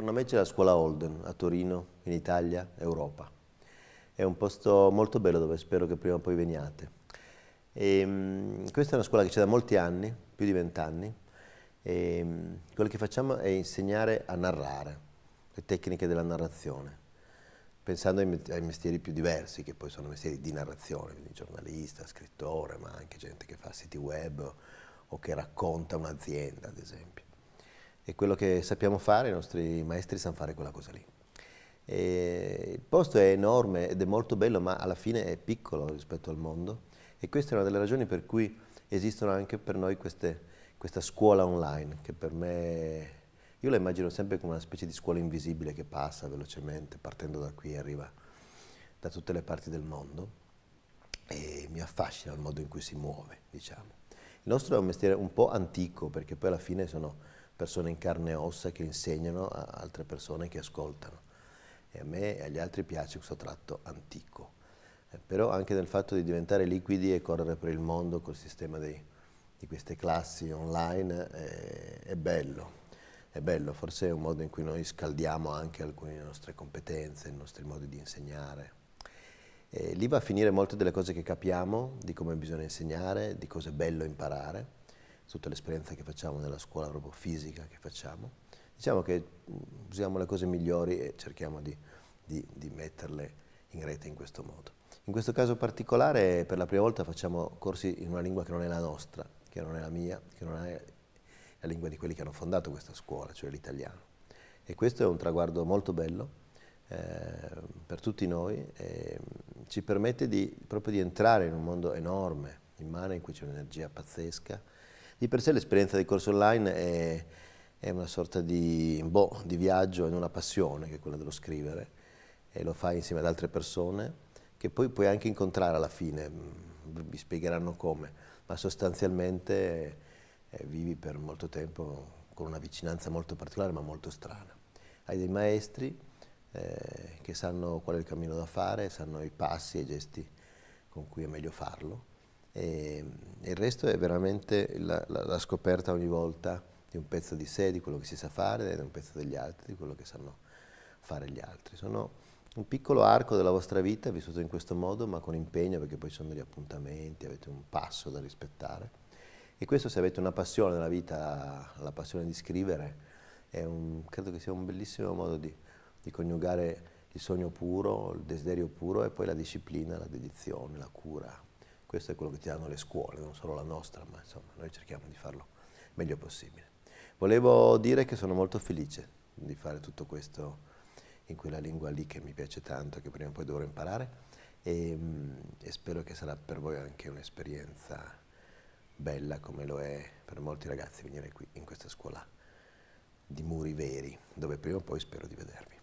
Intorno a me c'è la scuola Holden a Torino, in Italia, Europa. È un posto molto bello dove spero che prima o poi veniate. E, ehm, questa è una scuola che c'è da molti anni, più di vent'anni. Ehm, quello che facciamo è insegnare a narrare, le tecniche della narrazione pensando ai mestieri più diversi, che poi sono mestieri di narrazione, quindi giornalista, scrittore, ma anche gente che fa siti web o che racconta un'azienda, ad esempio e quello che sappiamo fare, i nostri maestri sanno fare quella cosa lì. E il posto è enorme ed è molto bello, ma alla fine è piccolo rispetto al mondo e questa è una delle ragioni per cui esistono anche per noi queste, questa scuola online, che per me, io la immagino sempre come una specie di scuola invisibile che passa velocemente, partendo da qui e arriva da tutte le parti del mondo e mi affascina il modo in cui si muove, diciamo. Il nostro è un mestiere un po' antico, perché poi alla fine sono persone in carne e ossa che insegnano a altre persone che ascoltano. E a me e agli altri piace questo tratto antico. Eh, però anche nel fatto di diventare liquidi e correre per il mondo col sistema dei, di queste classi online eh, è bello. È bello, forse è un modo in cui noi scaldiamo anche alcune delle nostre competenze, i nostri modi di insegnare. E lì va a finire molte delle cose che capiamo, di come bisogna insegnare, di cosa è bello imparare tutta l'esperienza che facciamo nella scuola proprio fisica che facciamo. Diciamo che mm, usiamo le cose migliori e cerchiamo di, di, di metterle in rete in questo modo. In questo caso particolare per la prima volta facciamo corsi in una lingua che non è la nostra, che non è la mia, che non è la lingua di quelli che hanno fondato questa scuola, cioè l'italiano. E questo è un traguardo molto bello eh, per tutti noi, eh, ci permette di, proprio di entrare in un mondo enorme, immane, in cui c'è un'energia pazzesca, di per sé l'esperienza di corso online è, è una sorta di, boh, di viaggio in una passione, che è quella dello scrivere, e lo fai insieme ad altre persone, che poi puoi anche incontrare alla fine, mm, vi spiegheranno come, ma sostanzialmente eh, vivi per molto tempo con una vicinanza molto particolare ma molto strana. Hai dei maestri eh, che sanno qual è il cammino da fare, sanno i passi e i gesti con cui è meglio farlo e, ehm, il resto è veramente la, la, la, scoperta ogni volta di un pezzo di sé, di quello che si sa fare, di un pezzo degli altri, di quello che sanno fare gli altri. Sono un piccolo arco della vostra vita vissuto in questo modo, ma con impegno, perché poi ci sono degli appuntamenti, avete un passo da rispettare. E questo se avete una passione nella vita, la passione di scrivere, un, credo che sia un bellissimo modo di, di, coniugare il sogno puro, il desiderio puro e poi la disciplina, la dedizione, la cura. Questo è quello che ti danno le scuole, non solo la nostra, ma insomma noi cerchiamo di farlo meglio possibile. Volevo dire che sono molto felice di fare tutto questo in quella lingua lì che mi piace tanto, che prima o poi dovrò imparare e, ehm, e spero che sarà per voi anche un'esperienza bella come lo è per molti ragazzi venire qui in questa scuola di muri veri, dove prima o poi spero di vedervi.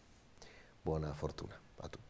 Buona fortuna a tutti.